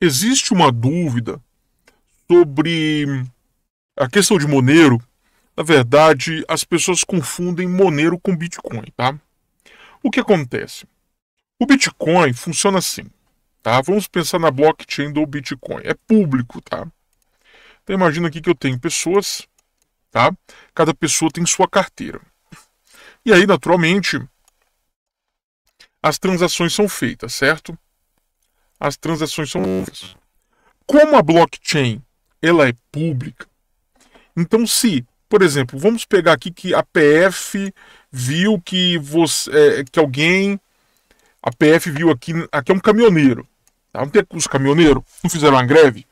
existe uma dúvida sobre a questão de Monero. Na verdade, as pessoas confundem Monero com Bitcoin, tá? O que acontece? O Bitcoin funciona assim, tá? Vamos pensar na blockchain do Bitcoin. É público, tá? Então imagina aqui que eu tenho pessoas, tá? Cada pessoa tem sua carteira. E aí, naturalmente, as transações são feitas, certo? as transações são públicas. Como a blockchain ela é pública, então se, por exemplo, vamos pegar aqui que a PF viu que você, é, que alguém, a PF viu aqui, aqui é um caminhoneiro. Tá? Não tem os caminhoneiros não fizeram uma greve,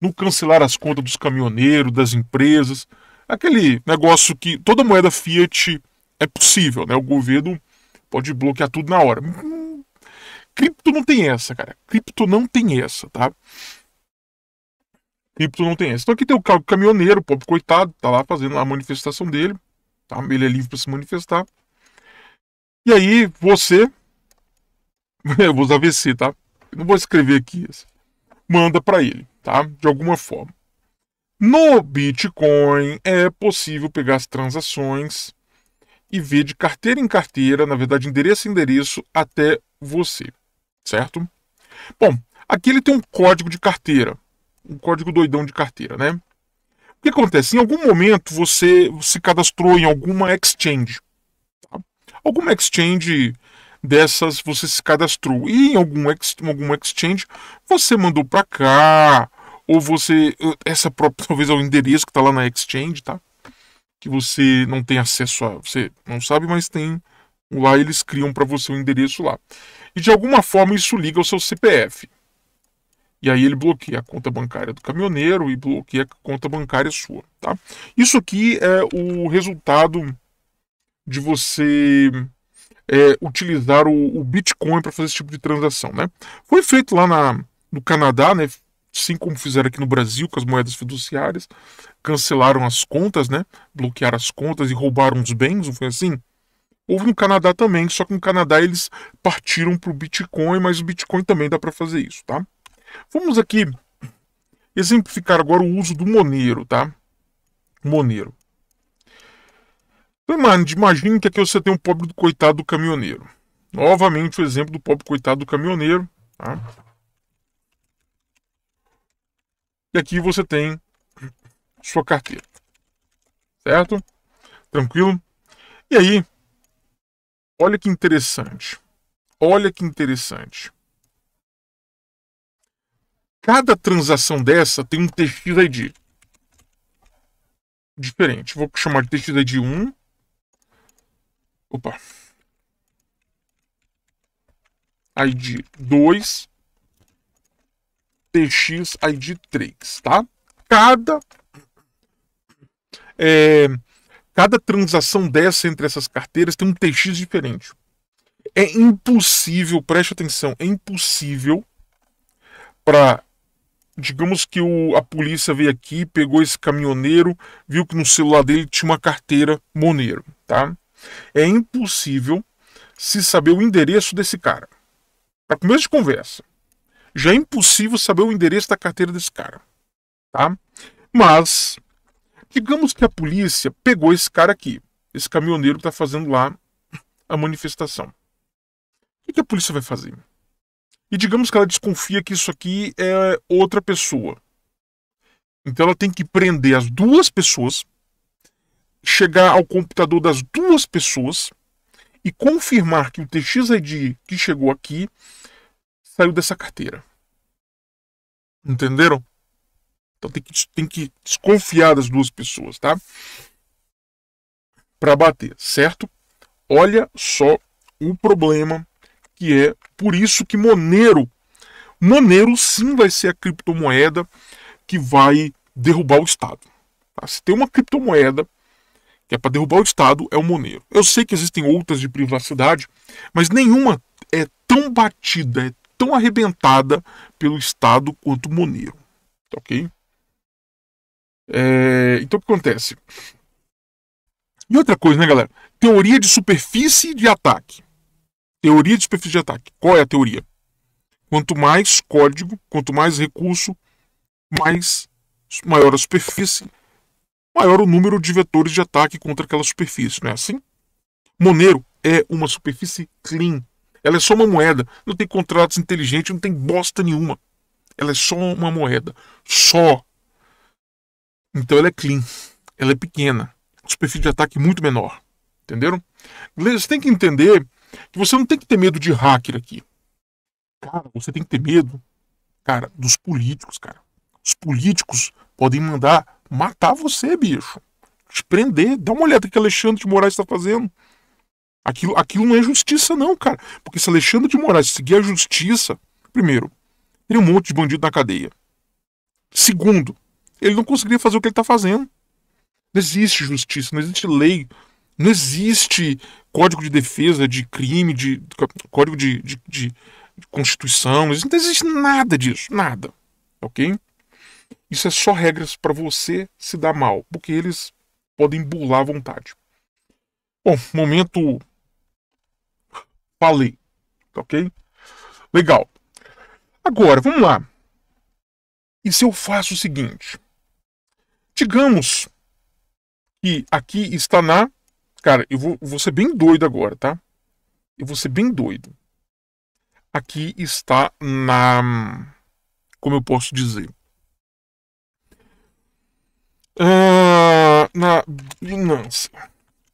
não cancelaram as contas dos caminhoneiros, das empresas, aquele negócio que toda moeda fiat é possível, né? O governo pode bloquear tudo na hora. Cripto não tem essa, cara. Cripto não tem essa, tá? Cripto não tem essa. Então aqui tem o caminhoneiro, pobre coitado, tá lá fazendo a manifestação dele. Tá? Ele é livre para se manifestar. E aí você. Eu vou usar VC, tá? não vou escrever aqui. Assim. Manda para ele, tá? De alguma forma. No Bitcoin é possível pegar as transações e ver de carteira em carteira, na verdade, endereço em endereço, até você certo? Bom, aqui ele tem um código de carteira, um código doidão de carteira, né? O que acontece? Em algum momento você se cadastrou em alguma exchange. Tá? Alguma exchange dessas você se cadastrou. E em algum, ex, algum exchange você mandou para cá, ou você. Essa própria, talvez, é o endereço que está lá na exchange, tá? Que você não tem acesso a. Você não sabe, mas tem. Lá eles criam para você o um endereço lá e de alguma forma isso liga ao seu CPF. E aí ele bloqueia a conta bancária do caminhoneiro e bloqueia a conta bancária sua, tá? Isso aqui é o resultado de você é, utilizar o, o Bitcoin para fazer esse tipo de transação, né? Foi feito lá na, no Canadá, né? Assim como fizeram aqui no Brasil com as moedas fiduciárias, cancelaram as contas, né? Bloquearam as contas e roubaram os bens, não foi assim? Houve no Canadá também, só que no Canadá eles partiram para o Bitcoin, mas o Bitcoin também dá para fazer isso, tá? Vamos aqui exemplificar agora o uso do Monero, tá? Monero. Então, imagine que aqui você tem um pobre do coitado do caminhoneiro. Novamente o exemplo do pobre coitado do caminhoneiro, tá? E aqui você tem sua carteira. Certo? Tranquilo? E aí, Olha que interessante. Olha que interessante. Cada transação dessa tem um TXID diferente. Vou chamar de TXID 1. Opa. ID 2. TX ID 3, tá? Cada é, Cada transação dessa entre essas carteiras tem um TX diferente. É impossível, preste atenção, é impossível para digamos que o, a polícia veio aqui, pegou esse caminhoneiro, viu que no celular dele tinha uma carteira Monero, tá? É impossível se saber o endereço desse cara. Para começo de conversa, já é impossível saber o endereço da carteira desse cara, tá? Mas Digamos que a polícia pegou esse cara aqui, esse caminhoneiro que está fazendo lá a manifestação. O que a polícia vai fazer? E digamos que ela desconfia que isso aqui é outra pessoa. Então ela tem que prender as duas pessoas, chegar ao computador das duas pessoas e confirmar que o TXID que chegou aqui saiu dessa carteira. Entenderam? Então tem que, tem que desconfiar das duas pessoas, tá? Para bater, certo? Olha só o problema que é por isso que Monero, Monero sim vai ser a criptomoeda que vai derrubar o Estado. Tá? Se tem uma criptomoeda que é para derrubar o Estado, é o Monero. Eu sei que existem outras de privacidade, mas nenhuma é tão batida, é tão arrebentada pelo Estado quanto o Monero. Tá ok? É, então o que acontece? E outra coisa, né, galera? Teoria de superfície de ataque. Teoria de superfície de ataque. Qual é a teoria? Quanto mais código, quanto mais recurso, mais maior a superfície, maior o número de vetores de ataque contra aquela superfície, não é assim? Monero é uma superfície clean. Ela é só uma moeda. Não tem contratos inteligentes, não tem bosta nenhuma. Ela é só uma moeda. Só então ela é clean, ela é pequena, superfície de ataque muito menor. Entenderam? Você tem que entender que você não tem que ter medo de hacker aqui. Cara, você tem que ter medo, cara, dos políticos, cara. Os políticos podem mandar matar você, bicho. Te prender. Dá uma olhada que Alexandre de Moraes está fazendo. Aquilo, aquilo não é justiça, não, cara. Porque se Alexandre de Moraes seguir a justiça, primeiro, teria um monte de bandido na cadeia. Segundo, ele não conseguiria fazer o que ele está fazendo. Não existe justiça, não existe lei, não existe código de defesa de crime, de código de, de, de, de constituição, não existe nada disso, nada, ok? Isso é só regras para você se dar mal, porque eles podem burlar à vontade. Bom, momento. Falei, ok? Legal. Agora, vamos lá. E se eu faço o seguinte? Digamos que aqui está na. Cara, eu vou, vou ser bem doido agora, tá? Eu vou ser bem doido. Aqui está na. Como eu posso dizer? Uh, na Binance.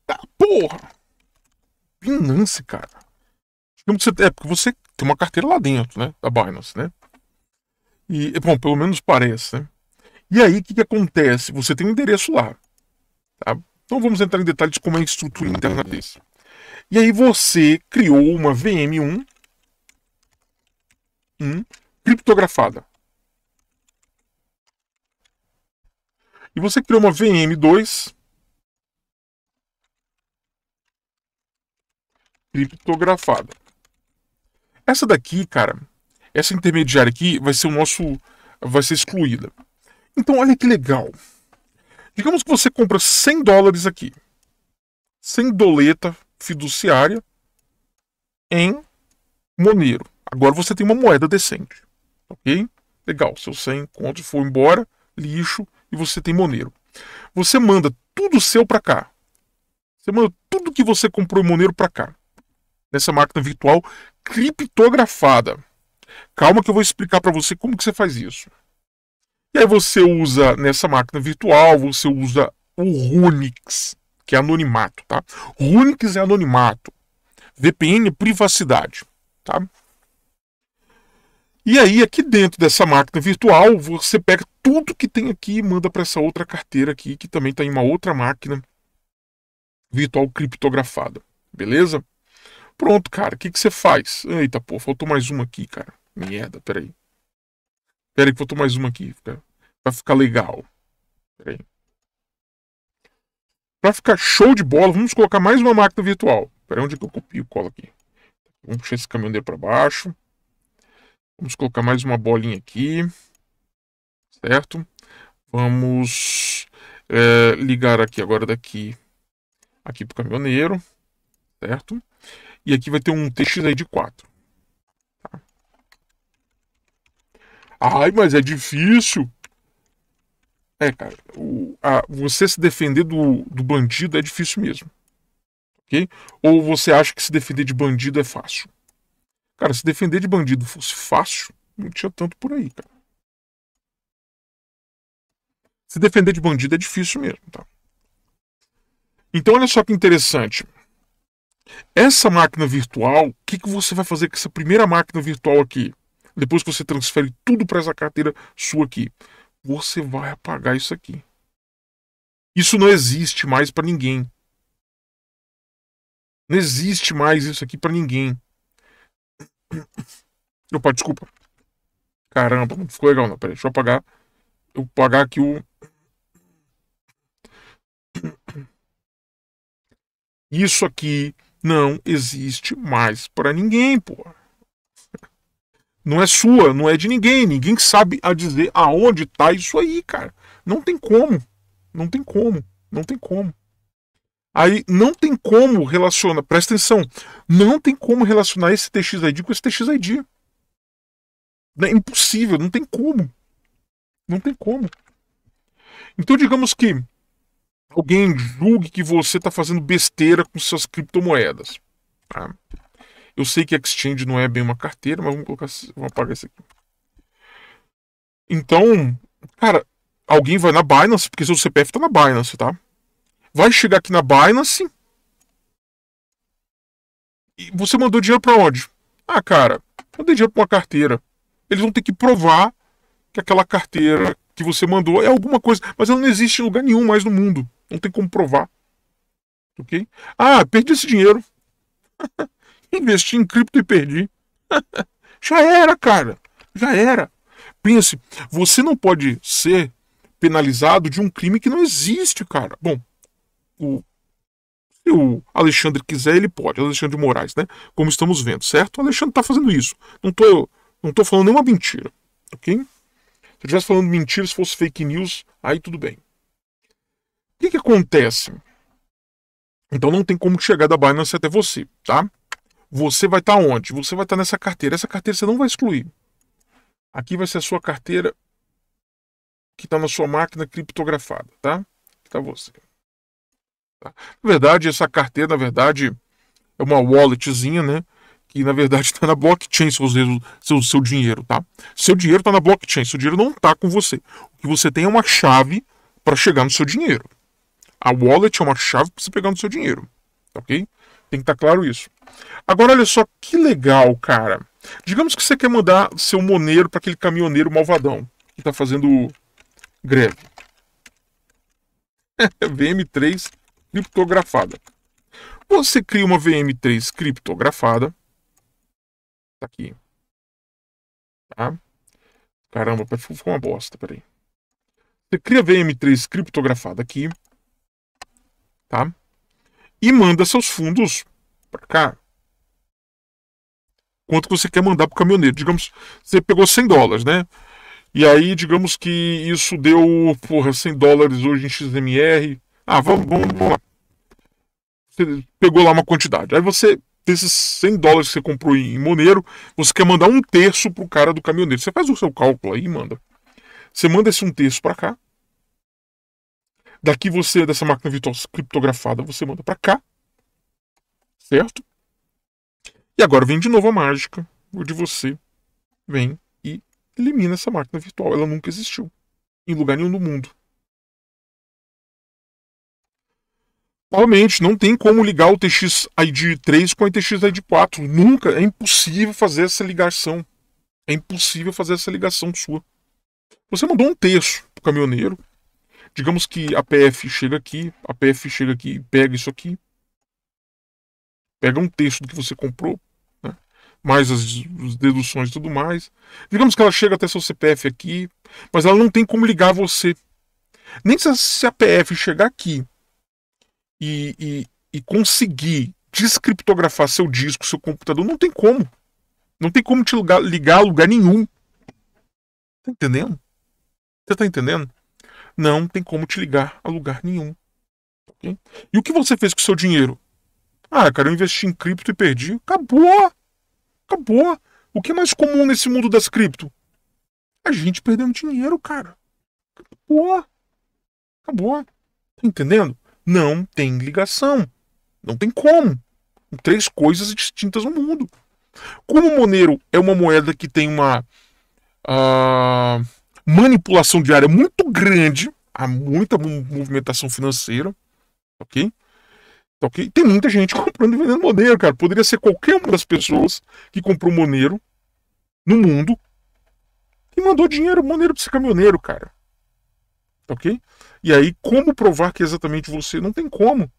tá porra! Binance, cara. É porque você tem uma carteira lá dentro, né? Da Binance, né? E, bom, pelo menos parece, né? E aí, o que, que acontece? Você tem um endereço lá. Tá? Então vamos entrar em detalhes como é a estrutura interna desse. E aí você criou uma VM1 um, criptografada. E você criou uma VM2 criptografada. Essa daqui, cara, essa intermediária aqui vai ser o nosso vai ser excluída. Então olha que legal. Digamos que você compra 100 dólares aqui, sem doleta fiduciária, em Monero. Agora você tem uma moeda decente, ok? Legal, Seu 100 conto foi embora, lixo, e você tem Monero. Você manda tudo seu para cá. Você manda tudo que você comprou em Monero para cá. Nessa máquina virtual criptografada. Calma que eu vou explicar para você como que você faz isso. E aí você usa nessa máquina virtual, você usa o Runix, que é anonimato, tá? Runix é anonimato. VPN é privacidade, tá? E aí aqui dentro dessa máquina virtual, você pega tudo que tem aqui e manda para essa outra carteira aqui, que também está em uma outra máquina virtual criptografada. Beleza? Pronto, cara. O que, que você faz? Eita, pô, faltou mais uma aqui, cara. Merda, peraí. Peraí, que faltou mais uma aqui. Fica, pra ficar legal. Peraí. Pra ficar show de bola, vamos colocar mais uma máquina virtual. Peraí, onde é que eu copio e colo aqui? Vamos puxar esse caminhão dele pra baixo. Vamos colocar mais uma bolinha aqui. Certo? Vamos é, ligar aqui agora daqui aqui pro caminhoneiro. Certo? E aqui vai ter um aí de 4. Ai, mas é difícil. É, cara, o, a, você se defender do, do bandido é difícil mesmo. Ok? Ou você acha que se defender de bandido é fácil? Cara, se defender de bandido fosse fácil, não tinha tanto por aí, cara. Se defender de bandido é difícil mesmo, tá? Então, olha só que interessante. Essa máquina virtual, o que, que você vai fazer com essa primeira máquina virtual aqui? depois que você transfere tudo para essa carteira sua aqui, você vai apagar isso aqui. Isso não existe mais para ninguém. Não existe mais isso aqui para ninguém. Opa, desculpa. Caramba, não ficou legal não. Peraí, deixa eu apagar. Eu vou apagar aqui o... Isso aqui não existe mais para ninguém, porra. Não é sua, não é de ninguém. Ninguém sabe a dizer aonde tá isso aí, cara. Não tem como. Não tem como. Não tem como. Aí não tem como relacionar, presta atenção, não tem como relacionar esse TXID com esse TXID. É impossível, não tem como. Não tem como. Então, digamos que alguém julgue que você está fazendo besteira com suas criptomoedas. Tá? Eu sei que exchange não é bem uma carteira, mas vamos colocar, vamos apagar isso aqui. Então, cara, alguém vai na Binance, porque seu CPF tá na Binance, tá? Vai chegar aqui na Binance. E você mandou dinheiro para onde? Ah, cara, mandei dinheiro para uma carteira. Eles vão ter que provar que aquela carteira que você mandou é alguma coisa, mas ela não existe em lugar nenhum mais no mundo. Não tem como provar. OK? Ah, perdi esse dinheiro. Investi em cripto e perdi. Já era, cara. Já era. Pense, você não pode ser penalizado de um crime que não existe, cara. Bom, o, se o Alexandre quiser, ele pode. Alexandre Moraes, né? Como estamos vendo, certo? O Alexandre tá fazendo isso. Não tô, não tô falando nenhuma mentira, ok? Se eu estivesse falando mentira, se fosse fake news, aí tudo bem. O que, que acontece? Então não tem como chegar da Binance até você, tá? Você vai estar tá onde? Você vai estar tá nessa carteira. Essa carteira você não vai excluir. Aqui vai ser a sua carteira que está na sua máquina criptografada, tá? Está você. Tá? Na verdade, essa carteira, na verdade, é uma walletzinha, né? Que na verdade está na blockchain seu, seu, seu dinheiro, tá? Seu dinheiro está na blockchain, seu dinheiro não está com você. O que você tem é uma chave para chegar no seu dinheiro. A wallet é uma chave para você pegar no seu dinheiro, tá ok? Tem que estar tá claro isso. Agora, olha só que legal, cara. Digamos que você quer mandar seu moneiro para aquele caminhoneiro malvadão que está fazendo greve. VM3 criptografada. Você cria uma VM3 criptografada. Tá aqui. Tá? Caramba, ficou uma bosta, peraí. Você cria VM3 criptografada aqui. Tá? e manda seus fundos para cá. Quanto que você quer mandar para o caminhoneiro? Digamos, você pegou 100 dólares, né? E aí, digamos que isso deu, porra, 100 dólares hoje em XMR. Ah, vamos, vamos, vamos lá. Você pegou lá uma quantidade. Aí você, desses 100 dólares que você comprou em Monero, você quer mandar um terço pro cara do caminhoneiro. Você faz o seu cálculo aí e manda. Você manda esse um terço para cá Daqui você, dessa máquina virtual criptografada, você manda para cá. Certo? E agora vem de novo a mágica, onde você vem e elimina essa máquina virtual. Ela nunca existiu em lugar nenhum do mundo. Novamente, não tem como ligar o TX-ID 3 com o TX-ID 4. Nunca. É impossível fazer essa ligação. É impossível fazer essa ligação sua. Você mandou um texto pro caminhoneiro Digamos que a PF chega aqui, a PF chega aqui e pega isso aqui. Pega um texto que você comprou, né? mais as, as deduções e tudo mais. Digamos que ela chega até seu CPF aqui, mas ela não tem como ligar você. Nem se a, se a PF chegar aqui e, e, e conseguir descriptografar seu disco, seu computador, não tem como. Não tem como te ligar, ligar a lugar nenhum. Tá entendendo? Você tá entendendo? não tem como te ligar a lugar nenhum. Okay? E o que você fez com o seu dinheiro? Ah, cara, eu investi em cripto e perdi. Acabou! Acabou! O que é mais comum nesse mundo das cripto? A gente perdendo dinheiro, cara. Acabou! Acabou. Tá entendendo? Não tem ligação. Não tem como. São três coisas distintas no mundo. Como o Monero é uma moeda que tem uma. Uh manipulação diária muito grande, há muita movimentação financeira, ok? Ok? Tem muita gente comprando e vendendo Monero, cara. Poderia ser qualquer uma das pessoas que comprou Monero no mundo e mandou dinheiro Monero para ser caminhoneiro, cara. Ok? E aí, como provar que é exatamente você? Não tem como.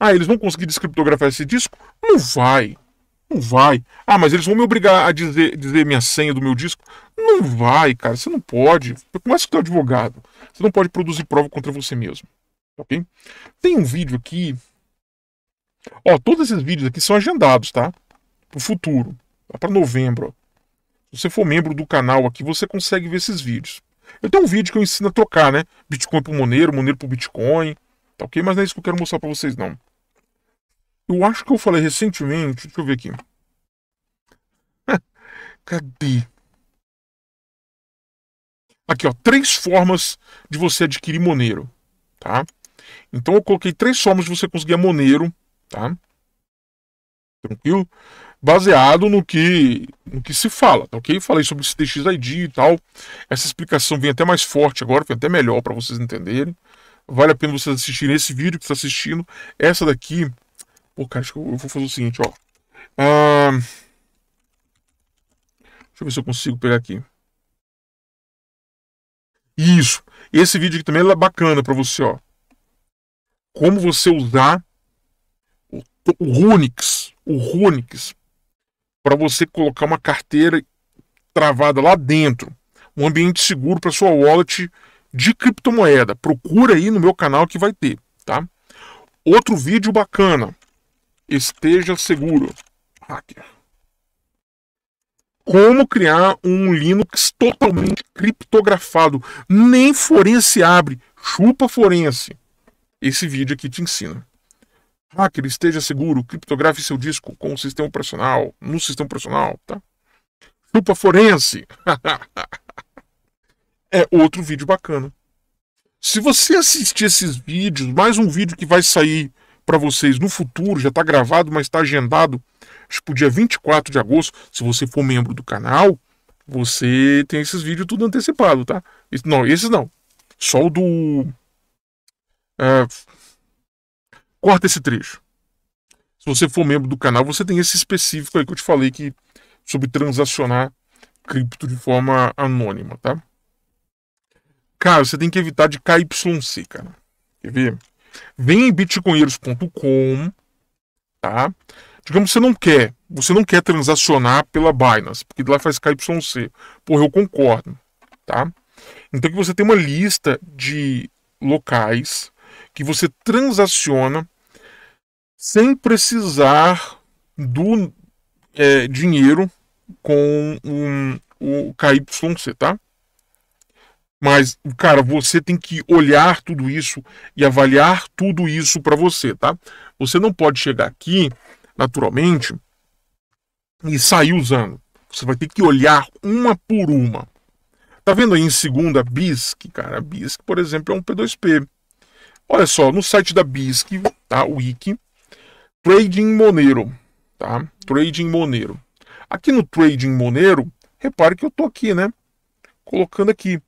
Ah, eles vão conseguir descriptografar esse disco? Não vai. Não vai. Ah, mas eles vão me obrigar a dizer, dizer minha senha do meu disco? Não vai, cara. Você não pode. como que com o advogado. Você não pode produzir prova contra você mesmo. Ok? Tem um vídeo aqui. Ó, todos esses vídeos aqui são agendados, tá? Pro futuro. Tá para novembro. Se você for membro do canal aqui, você consegue ver esses vídeos. Eu tenho um vídeo que eu ensino a trocar, né? Bitcoin pro Monero, Monero pro Bitcoin. Tá ok? Mas não é isso que eu quero mostrar para vocês, não. Eu acho que eu falei recentemente. Deixa eu ver aqui. Cadê? Aqui, ó. Três formas de você adquirir Monero, tá? Então eu coloquei três formas de você conseguir Monero, tá? Tranquilo? Baseado no que, no que se fala, tá ok? Falei sobre esse e tal. Essa explicação vem até mais forte agora, vem até melhor para vocês entenderem. Vale a pena vocês assistirem esse vídeo que está assistindo. Essa daqui Pô, cara, acho que eu vou fazer o seguinte, ó. Ah, deixa eu ver se eu consigo pegar aqui. Isso. Esse vídeo aqui também é bacana para você, ó. Como você usar o, o Runix, o Runix, para você colocar uma carteira travada lá dentro, um ambiente seguro para sua wallet de criptomoeda. Procura aí no meu canal que vai ter, tá? Outro vídeo bacana Esteja seguro, hacker. Como criar um Linux totalmente criptografado? Nem forense abre. Chupa forense. Esse vídeo aqui te ensina. Hacker, esteja seguro. Criptografe seu disco com o sistema operacional. No sistema operacional, tá? Chupa forense. é outro vídeo bacana. Se você assistir esses vídeos, mais um vídeo que vai sair para vocês no futuro, já está gravado, mas está agendado. Acho que o dia 24 de agosto, se você for membro do canal, você tem esses vídeos tudo antecipado, tá? não, esses não. Só o do. É, corta esse trecho. Se você for membro do canal, você tem esse específico aí que eu te falei que sobre transacionar cripto de forma anônima, tá? Cara, você tem que evitar de KYC, cara. Quer ver? Vem em bitcoinheiros.com, tá? Digamos que você não quer, você não quer transacionar pela Binance, porque lá faz KYC. Porra, eu concordo, tá? Então que você tem uma lista de locais que você transaciona sem precisar do é, dinheiro com um, o KYC, tá? Mas, cara, você tem que olhar tudo isso e avaliar tudo isso para você, tá? Você não pode chegar aqui, naturalmente, e sair usando. Você vai ter que olhar uma por uma. Tá vendo aí em segunda a BISC, cara? A BISC, por exemplo, é um P2P. Olha só, no site da BISC, tá? Wiki, Trading Monero, tá? Trading Monero. Aqui no Trading Monero, repare que eu tô aqui, né? Colocando aqui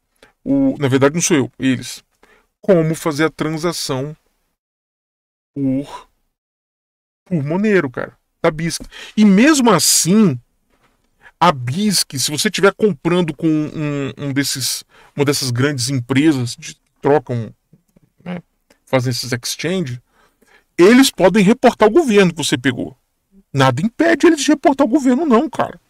o, na verdade não sou eu, eles, como fazer a transação por, por Monero, cara, da BISC. E mesmo assim, a BISC, se você estiver comprando com um, um, desses, uma dessas grandes empresas que trocam, né, fazem esses exchange, eles podem reportar o governo que você pegou. Nada impede eles de reportar o governo, não, cara.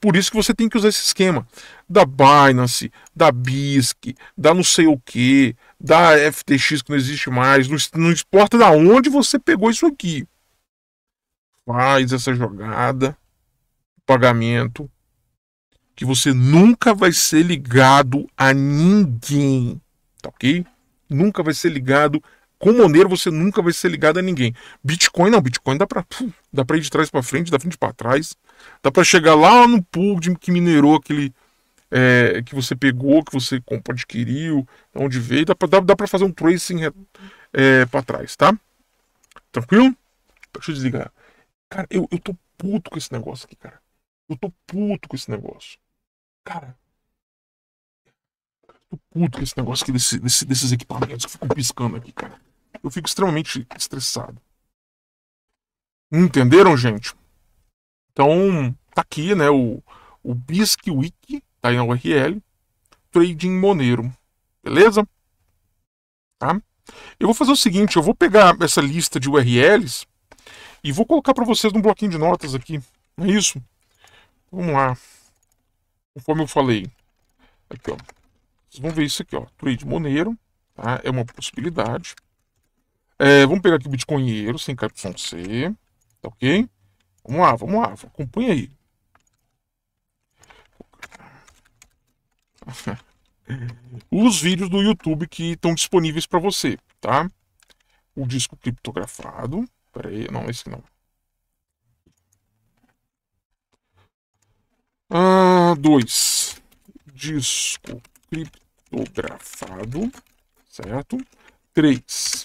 Por isso que você tem que usar esse esquema da Binance, da BISC, da não sei o que, da FTX que não existe mais, não, importa da onde você pegou isso aqui. Faz essa jogada, pagamento, que você nunca vai ser ligado a ninguém, tá ok? Nunca vai ser ligado com Monero você nunca vai ser ligado a ninguém. Bitcoin não, Bitcoin dá para dá para ir de trás para frente, da frente para trás. Dá para chegar lá no pool de, que minerou aquele. É, que você pegou, que você comprou, adquiriu, onde veio. Dá para dá, dá pra fazer um tracing é, é para trás, tá? Tranquilo? Deixa eu desligar. Cara, eu, eu tô puto com esse negócio aqui, cara. Eu tô puto com esse negócio. Cara. Eu tô puto com esse negócio aqui desse, desse, desses equipamentos que ficam piscando aqui, cara. Eu fico extremamente estressado. Entenderam, gente? Então, tá aqui, né? O, o BiscuitWiki, tá aí na URL. Trading Monero. Beleza? Tá? Eu vou fazer o seguinte, eu vou pegar essa lista de URLs e vou colocar para vocês num bloquinho de notas aqui. Não é isso? Então, vamos lá. Conforme eu falei. Aqui, ó. Vocês vão ver isso aqui, ó. Trade Monero. Tá? É uma possibilidade. É, vamos pegar aqui Bitcoinheiro, sem capção C. Tá ok? Vamos lá, vamos lá, acompanha aí. Os vídeos do YouTube que estão disponíveis para você, tá? O disco criptografado. Pera aí, não, esse não. Ah, dois. Disco criptografado, certo? Três.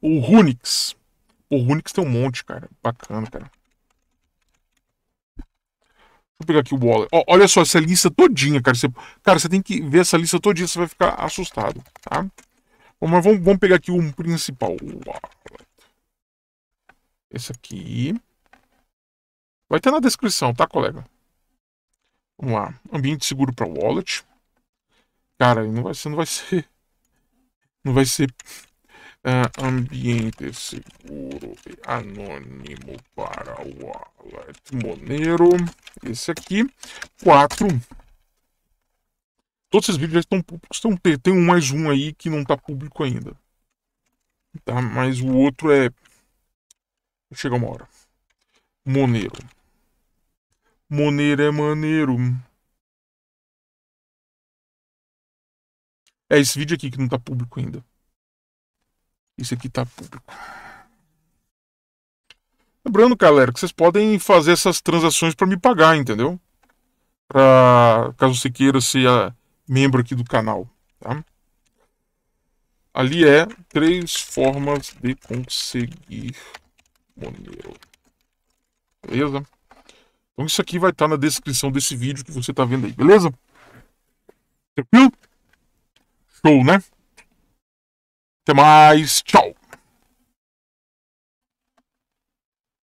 O Runix. O Runix tem um monte, cara. Bacana, cara eu pegar aqui o Waller. Ó, olha só essa lista todinha, cara. Você, cara, você tem que ver essa lista todinha, você vai ficar assustado, tá? Bom, mas vamos, vamos pegar aqui o principal. Esse aqui. Vai ter na descrição, tá, colega? Vamos lá. Ambiente seguro para wallet. Cara, não vai ser, não vai ser. Não vai ser Uh, ambiente seguro, e anônimo para o wallet Monero. Esse aqui. 4. Todos esses vídeos já estão públicos. Então, tem um mais um aí que não está público ainda. Tá? Mas o outro é. Chega uma hora. Monero. Monero é maneiro. É esse vídeo aqui que não está público ainda. Isso aqui tá público. Lembrando, galera, que vocês podem fazer essas transações para me pagar, entendeu? Pra, caso você queira ser ah, membro aqui do canal, tá? Ali é três formas de conseguir Beleza? Então isso aqui vai estar tá na descrição desse vídeo que você tá vendo aí, beleza? Tranquilo? Show, né? Até mais, tchau!